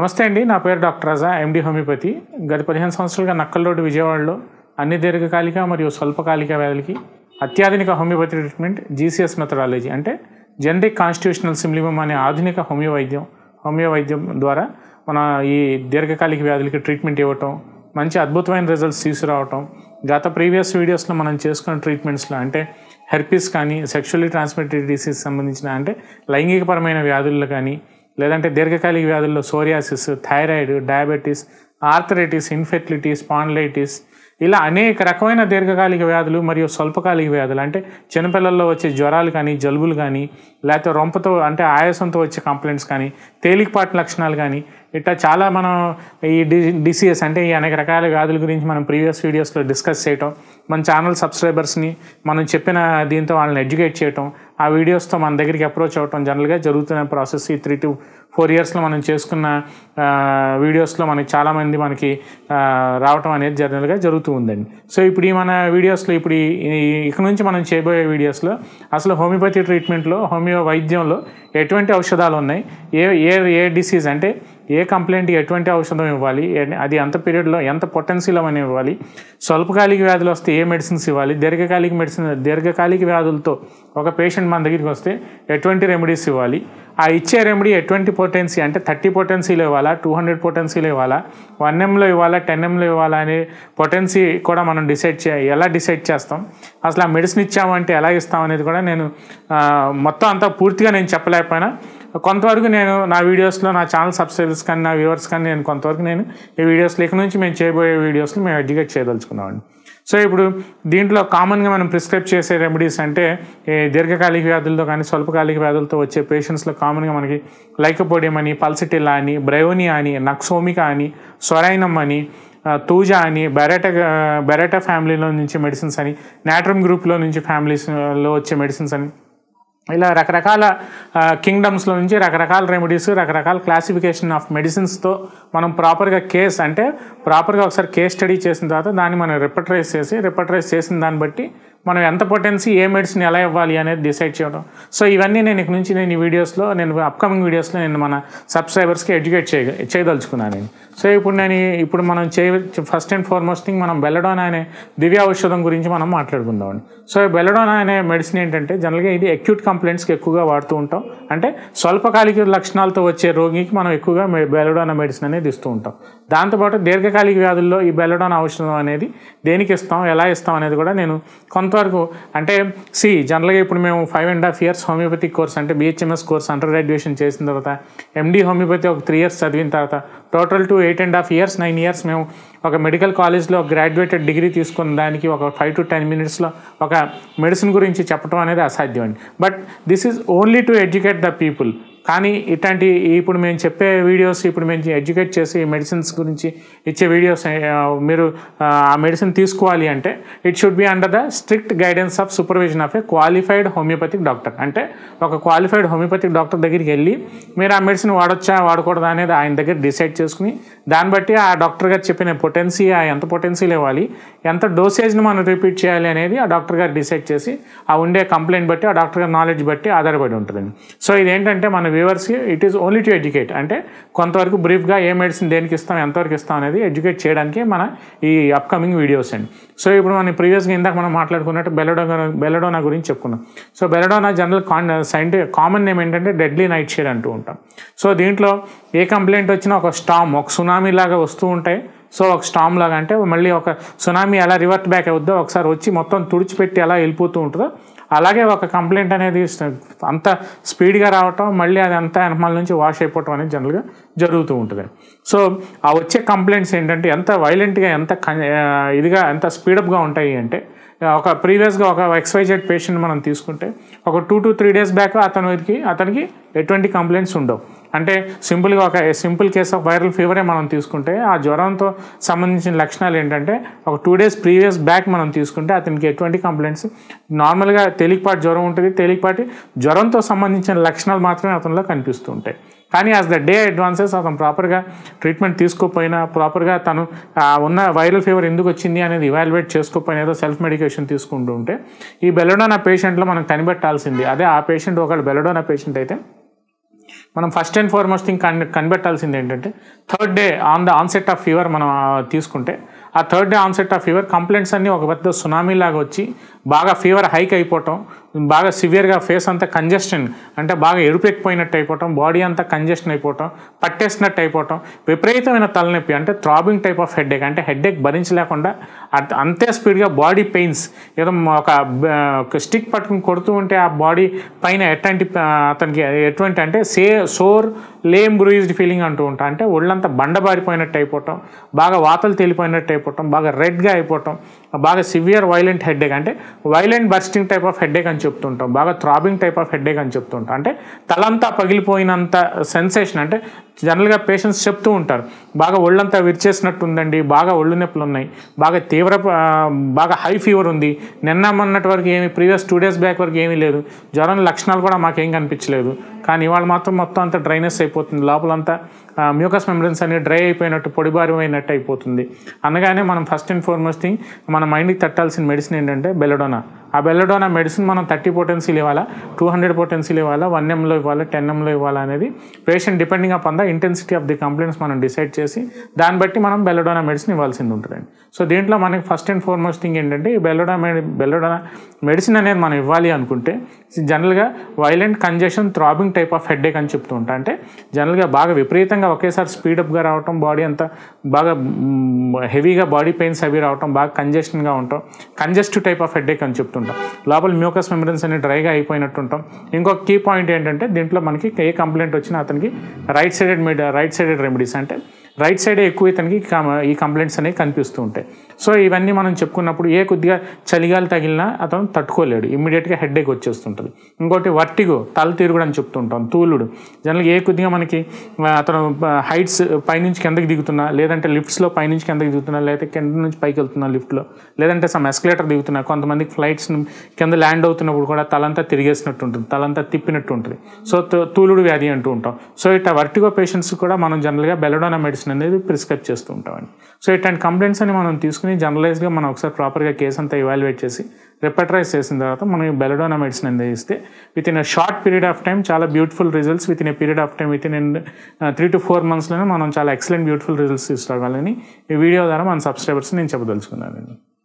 నమస్తే అండి నా పేరు డాక్టర్ రజా ఎండి హోమియోపతి గత పదిహేను సంవత్సరాలుగా నక్కల్ రోడ్డు విజయవాడలో అన్ని దీర్ఘకాలిక మరియు స్వల్పకాలిక వ్యాధులకి అత్యాధునిక హోమియోపతి ట్రీట్మెంట్ జీసీఎస్ మెథడాలజీ అంటే జనరిక్ కాన్స్టిట్యూషనల్ సిమ్లిమం అనే ఆధునిక హోమియో వైద్యం హోమియో వైద్యం ద్వారా మన ఈ దీర్ఘకాలిక వ్యాధులకి ట్రీట్మెంట్ ఇవ్వటం మంచి అద్భుతమైన రిజల్ట్స్ తీసుకురావటం గత ప్రీవియస్ వీడియోస్లో మనం చేసుకున్న ట్రీట్మెంట్స్లో అంటే హెర్పీస్ కానీ సెక్షువల్లీ ట్రాన్స్మిటెడ్ డిసీజ్ సంబంధించిన అంటే లైంగికపరమైన వ్యాధుల్లో కానీ లేదంటే దీర్ఘకాలిక వ్యాధుల్లో psoriasis thyroid diabetes arthritis infertility spondylitis ఇలా అనేక రకమైన దీర్ఘకాలిక వ్యాధులు మరియు స్వల్పకాలిక వ్యాధులు అంటే చిన్నపిల్లల్లో వచ్చే జ్వరాలు కానీ జలుబులు కానీ లేకపోతే రొంపతో అంటే ఆయాసంతో వచ్చే కంప్లైంట్స్ కానీ తేలికపాటి లక్షణాలు కానీ ఇట్లా చాలా మనం ఈ డిసీజెస్ అంటే ఈ అనేక రకాల వ్యాధుల గురించి మనం ప్రీవియస్ వీడియోస్లో డిస్కస్ చేయటం మన ఛానల్ సబ్స్క్రైబర్స్ని మనం చెప్పిన దీంతో వాళ్ళని ఎడ్యుకేట్ చేయటం ఆ వీడియోస్తో మన దగ్గరికి అప్రోచ్ అవ్వటం జనరల్గా జరుగుతున్న ప్రాసెస్ ఈ త్రీ టు ఫోర్ ఇయర్స్లో మనం చేసుకున్న వీడియోస్లో మనకి చాలామంది మనకి రావటం అనేది జనరల్గా జరుగుతూ ఉందండి సో ఇప్పుడు ఈ మన వీడియోస్లో ఇప్పుడు ఇక నుంచి మనం చేయబోయే వీడియోస్లో అసలు హోమియోపతి ట్రీట్మెంట్లో హోమియో వైద్యంలో ఎటువంటి ఔషధాలు ఉన్నాయి ఏ ఏ ఏ డిసీజ్ అంటే ఏ కంప్లైంట్ ఎటువంటి ఔషధం ఇవ్వాలి అది ఎంత పీరియడ్లో ఎంత పొటెన్షియల్ అని ఇవ్వాలి స్వల్పకాలిక వ్యాధులు వస్తే ఏ మెడిసిన్స్ ఇవ్వాలి దీర్ఘకాలిక మెడిసిన్ దీర్ఘకాలిక వ్యాధులతో ఒక పేషెంట్ మన దగ్గరికి వస్తే ఎటువంటి రెమెడీస్ ఇవ్వాలి ఆ ఇచ్చే రెమెడీ ఎటువంటి పొటెన్సీ అంటే థర్టీ పొటెన్సీలో ఇవ్వాలా టూ హండ్రెడ్ పొటెన్సీలో ఇవ్వాలా వన్ ఎంలో ఇవ్వాలా టెన్ ఎంలో ఇవ్వాలా అనే పొటెన్సీ కూడా మనం డిసైడ్ చే ఎలా డిసైడ్ చేస్తాం అసలు ఆ మెడిసిన్ ఇచ్చామంటే ఎలా ఇస్తాం అనేది కూడా నేను మొత్తం అంతా పూర్తిగా నేను చెప్పలేకపోయినా కొంతవరకు నేను నా వీడియోస్లో నా ఛానల్ సబ్స్క్రైబర్స్ కానీ నా వ్యూవర్స్ కానీ నేను కొంతవరకు నేను ఈ వీడియోస్లో ఇక నుంచి మేము చేయబోయే వీడియోస్లో మేము ఎడ్యుకేట్ చేయదలుచుకున్నామండి సో ఇప్పుడు దీంట్లో కామన్గా మనం ప్రిస్క్రైబ్ చేసే రెమెడీస్ అంటే దీర్ఘకాలిక వ్యాధులతో కానీ స్వల్పకాలిక వ్యాధులతో వచ్చే పేషెంట్స్లో కామన్గా మనకి లైకపోడియం అని పల్సిటిల్ అని బ్రయోనియా అని నక్సోమికా అని సొరైనం అని తూజా అని బెరటా బెరేటా ఫ్యామిలీలో నుంచి మెడిసిన్స్ అని నాట్రమ్ గ్రూప్లో నుంచి ఫ్యామిలీస్లో వచ్చే మెడిసిన్స్ అని ఇలా రకరకాల కింగ్డమ్స్లో నుంచి రకరకాల రెమెడీస్ రకరకాల క్లాసిఫికేషన్ ఆఫ్ మెడిసిన్స్తో మనం ప్రాపర్గా కేస్ అంటే ప్రాపర్గా ఒకసారి కేస్ స్టడీ చేసిన తర్వాత దాన్ని మనం రిపర్టరైజ్ చేసి రిపర్టరైజ్ చేసిన దాన్ని బట్టి మనం ఎంత పొటెన్సీ ఏ మెడిసిన్ ఎలా ఇవ్వాలి అనేది డిసైడ్ చేయడం సో ఇవన్నీ నేను ఇక్కడ నుంచి నేను ఈ వీడియోస్లో నేను అప్కమింగ్ వీడియోస్లో నేను మన సబ్స్క్రైబర్స్కి ఎడ్యుకేట్ చేయ చేయదలుచుకున్నాను నేను సో ఇప్పుడు నేను ఇప్పుడు మనం చే ఫస్ట్ అండ్ ఫార్మోస్ట్ థింగ్ మనం బెల్లడోనా అనే దివ్య ఔషధం గురించి మనం మాట్లాడుకుందాం సో బెల్లడోనా అనే మెడిసిన్ ఏంటంటే జనరల్గా ఇది అక్యూట్ కంప్లైంట్స్కి ఎక్కువగా వాడుతూ ఉంటాం అంటే స్వల్పకాలిక లక్షణాలతో వచ్చే రోగికి మనం ఎక్కువగా బెల్లడోనా మెడిసిన్ అనేది ఇస్తూ ఉంటాం దాంతోపాటు దీర్ఘకాలిక వ్యాధుల్లో ఈ బెల్లడోనా ఔషధం అనేది దేనికి ఇస్తాం ఎలా ఇస్తాం అనేది కూడా నేను కొంత వరకు అంటే సి జనరల్గా ఇప్పుడు మేము five and half years homeopathy course అంటే బిహెచ్ఎంఎస్ కోర్స్ అండర్ గ్రాడ్యుయేషన్ చేసిన తర్వాత ఎండి హోమియోపతి ఒక త్రీ ఇయర్స్ చదివిన తర్వాత total to eight and half years nine years మేము ఒక మెడికల్ కాలేజ్లో గ్రాడ్యుయేటెడ్ డిగ్రీ తీసుకున్న దానికి ఒక ఫైవ్ టు టెన్ మినిట్స్లో ఒక మెడిసిన్ గురించి చెప్పడం అనేది అసాధ్యం అండి but this is only to educate the people కానీ ఇట్లాంటి ఇప్పుడు మేము చెప్పే వీడియోస్ ఇప్పుడు మేము ఎడ్యుకేట్ చేసి మెడిసిన్స్ గురించి ఇచ్చే వీడియోస్ మీరు ఆ మెడిసిన్ తీసుకోవాలి అంటే it should be under the strict guidance of supervision of a qualified homeopathic doctor అంటే ఒక క్వాలిఫైడ్ హోమియోపతిక్ డాక్టర్ దగ్గరికి వెళ్ళి మీరు ఆ మెడిసిన్ వాడొచ్చా వాడకూడదా అనేది ఆయన దగ్గర డిసైడ్ చేసుకుని దాన్ని బట్టి ఆ డాక్టర్ గారు చెప్పిన పొటెన్సీ ఎంత పొటెన్సీలు ఇవ్వాలి ఎంత డోసేజ్ని మనం రిపీట్ చేయాలి అనేది ఆ డాక్టర్ గారు డిసైడ్ చేసి ఆ ఉండే కంప్లైంట్ బట్టి ఆ డాక్టర్ గారి నాలెడ్జ్ బట్టి ఆధారపడి ఉంటుందండి సో ఇదేంటంటే మన వ్యూవర్స్కి it is only to educate అంటే కొంతవరకు బ్రీఫ్గా ఏ మెడిసిన్ దేనికి ఇస్తాం ఎంతవరకు ఇస్తాం అనేది ఎడ్యుకేట్ చేయడానికి మన ఈ అప్కమింగ్ వీడియోస్ అండి సో ఇప్పుడు మనం ప్రీవియస్గా ఇందాక మనం మాట్లాడుకున్నట్టు బెలడోనా బెలడోనా గురించి చెప్పుకున్నాం so belladonna general con common name ఏంటంటే డెడ్లీ నైట్ షేడ్ అంటూ ఉంటాం సో దీంట్లో ఏ కంప్లైంట్ వచ్చినా ఒక స్టామ్ ఒక సునామీ లాగా వస్తూ ఉంటాయి సో ఒక స్టామ్ లాగా అంటే మళ్ళీ ఒక సునామీ ఎలా రివర్ట్ బ్యాక్ అవుద్దో ఒకసారి వచ్చి మొత్తం తుడిచిపెట్టి ఎలా వెళ్ళిపోతూ ఉంటుందో అలాగే ఒక కంప్లైంట్ అనేది అంత స్పీడ్గా రావటం మళ్ళీ అది అంతా వెనకాల నుంచి వాష్ అయిపోవటం అనేది జనరల్గా జరుగుతూ ఉంటుంది సో ఆ వచ్చే కంప్లైంట్స్ ఏంటంటే ఎంత వైలెంట్గా ఎంత ఇదిగా ఎంత స్పీడప్గా ఉంటాయి అంటే ఒక ప్రీవియస్గా ఒక ఎక్స్వైజెడ్ పేషెంట్ మనం తీసుకుంటే ఒక two to three days back అతనికి అతనికి ఎటువంటి కంప్లైంట్స్ ఉండవు అంటే సింపుల్గా ఒక సింపుల్ కేసు ఆఫ్ వైరల్ ఫీవరే మనం తీసుకుంటే ఆ జ్వరంతో సంబంధించిన లక్షణాలు ఏంటంటే ఒక టూ డేస్ ప్రీవియస్ బ్యాక్ మనం తీసుకుంటే అతనికి ఎటువంటి కంప్లైంట్స్ నార్మల్గా తేలికపాటి జ్వరం ఉంటుంది తేలికపాటి జ్వరంతో సంబంధించిన లక్షణాలు మాత్రమే అతనిలో కనిపిస్తుంటాయి కానీ యాజ్ ద డే అడ్వాన్సెస్ అతను ప్రాపర్గా ట్రీట్మెంట్ తీసుకోకపోయినా ప్రాపర్గా తను ఉన్న వైరల్ ఫీవర్ ఎందుకు వచ్చింది అనేది ఇవాల్యువేట్ చేసుకోకపోయినా ఏదో సెల్ఫ్ మెడికేషన్ తీసుకుంటూ ఉంటే ఈ బెలడోనా పేషెంట్లో మనం కనిపెట్టాల్సింది అదే ఆ పేషెంట్ ఒకళ్ళు బెలడోనా పేషెంట్ అయితే మనం ఫస్ట్ అండ్ ఫార్మోస్ట్ థింగ్ కన్ కనిపెట్టాల్సింది ఏంటంటే third day on the onset of fever మనం తీసుకుంటే ఆ third day onset of fever complaints అన్నీ ఒక పెద్ద సునామీ లాగా వచ్చి బాగా ఫీవర్ హైక్ అయిపోవటం బాగా సివియర్గా ఫేస్ అంతా కంజెషన్ అంటే బాగా ఎరుపెక్కిపోయినట్టు అయిపోవటం బాడీ అంతా కంజెషన్ అయిపోవటం పట్టేసినట్టు అయిపోవటం విపరీతమైన తలనొప్పి అంటే థ్రాబింగ్ టైప్ ఆఫ్ హెడ్ఏక్ అంటే హెడ్ఏక్ భరించలేకుండా అంతే స్పీడ్గా బాడీ పెయిన్స్ ఏదో ఒక స్టిక్ పట్టుకుని కొడుతూ ఉంటే ఆ బాడీ పైన ఎట్లాంటి అతనికి ఎటువంటి అంటే say sore lame bruised feeling అంటూ ఉంటాం అంటే ఒళ్ళంతా బండబారిపోయినట్టు అయిపోవటం బాగా వాతలు తేలిపోయినట్టు అయిపోవటం బాగా రెడ్గా అయిపోవటం బాగా సివియర్ వైలెంట్ హెడ్ఏక్ అంటే violent bursting type of headache అని చెప్తుంటాం బాగా థ్రాబింగ్ టైప్ ఆఫ్ హెడ్డేక్ అని చెప్తుంటాం అంటే తలంతా పగిలిపోయినంత సెన్సేషన్ అంటే జనరల్గా పేషెంట్స్ చెప్తూ ఉంటారు బాగా ఒళ్ళంతా విరిచేసినట్టు ఉందండి బాగా ఒళ్ళు నొప్పులు ఉన్నాయి బాగా తీవ్ర బాగా హై ఫీవర్ ఉంది నిన్న మొన్నటి వరకు ఏమి ప్రీవియస్ టూ డేస్ బ్యాక్ వరకు ఏమీ లేదు జ్వరం లక్షణాలు కూడా మాకేం కనిపించలేదు కానీ ఇవాళ మాత్రం మొత్తం అంతా డ్రైనెస్ అయిపోతుంది లోపలంతా మ్యూకస్ మెమరన్స్ అనేవి డ్రై అయిపోయినట్టు అయినట్టు అయిపోతుంది అనగానే మనం ఫస్ట్ అండ్ ఫార్మోస్ట్ థింగ్ మన మైండ్కి తట్టాల్సిన మెడిసిన్ ఏంటంటే బెల్లడోనా ఆ బెల్లడోనా మెడిసిన్ మనం థర్టీ పొటెన్సీలు ఇవ్వాలా టూ హండ్రెడ్ పొటెన్సీలు ఇవ్వాలా వన్ ఎంలో ఇవ్వాలా టెన్ ఎంలో ఇవ్వాలా అనేది patient depending up the intensity of the complaints మనం డిసైడ్ చేసి దాన్ని బట్టి మనం బెల్లడోనా మెడిసిన్ ఇవ్వాల్సింది ఉంటుందండి సో దీంట్లో మనకి ఫస్ట్ అండ్ ఫార్మోస్ట్ థింగ్ ఏంటంటే ఈ బెల్లడా బెల్లడోనా మెడిసిన్ అనేది మనం ఇవ్వాలి అనుకుంటే జనరల్గా violent congestion throbbing type of headache అని చెప్తూ ఉంటా అంటే జనరల్గా బాగా విపరీతంగా ఒకేసారి స్పీడప్గా రావటం బాడీ అంతా బాగా హెవీగా బాడీ పెయిన్స్ అవి రావటం బాగా కంజెషన్గా ఉంటాం కంజెస్టివ్ టైప్ ఆఫ్ హెడేక్ అని చెప్తుంటాం లోపల మ్యూకస్ మెమరీస్ అన్ని డ్రైగా అయిపోయినట్టు ఉంటాం ఇంకొక కీ పాయింట్ ఏంటంటే దీంట్లో మనకి ఏ కంప్లైంట్ వచ్చినా అతనికి right sided media right sided remedies అంటే రైట్ సైడే ఎక్కువ ఇతనికి ఈ కంప్లైంట్స్ అనేవి కనిపిస్తూ ఉంటాయి సో ఇవన్నీ మనం చెప్పుకున్నప్పుడు ఏ కొద్దిగా చలిగాలు తగిలినా అతను తట్టుకోలేడు ఇమ్మీడియట్గా ఎక్ వచ్చేస్తుంటుంది ఇంకోటి వర్టిగో తల తిరుగుడు అని చెప్తుంటాం తూలుడు జనరల్గా ఏ కొద్దిగా మనకి అతను హైట్స్ పైనుంచి కిందకి దిగుతున్నా లేదంటే లిఫ్ట్స్లో పైనుంచి కిందకి దిగుతున్నా లేదంటే కింద నుంచి పైకి వెళ్తున్నా లిఫ్ట్లో లేదంటే సమ్ ఎస్కలేటర్ దిగుతున్నా కొంతమంది ఫ్లైట్స్ కింద ల్యాండ్ అవుతున్నప్పుడు కూడా తలంతా తిరిగేసినట్టు ఉంటుంది తలంతా తిప్పినట్టు ఉంటుంది సో తూలుడు వ్యాధి అంటూ ఉంటాం సో ఇట్లా వర్టిగో పేషెంట్స్ కూడా మనం జనరల్గా బెలడోనా మెడిసిన్ మెడికేషన్ అనేది ప్రిస్క్రైబ్ చేస్తూ ఉంటామండి సో ఇట్లాంటి కంప్లైంట్స్ అని మనం తీసుకుని జనరలైజ్గా మనం ఒకసారి ప్రాపర్గా కేసు అంతా ఇవాల్యుయేట్ చేసి రెపటరైజ్ చేసిన తర్వాత మనం బెలడోనా మెడిసిన్ అనేది ఇస్తే within a short period of time చాలా beautiful results within a period of time within three to four మంత్స్లోనే మనం చాలా ఎక్సలెంట్ బ్యూటిఫుల్ రిజల్ట్స్ తీసుకోవాలని ఈ వీడియో ద్వారా మన సబ్స్క్రైబర్స్ నేను చెప్పదలుచుకున్నాను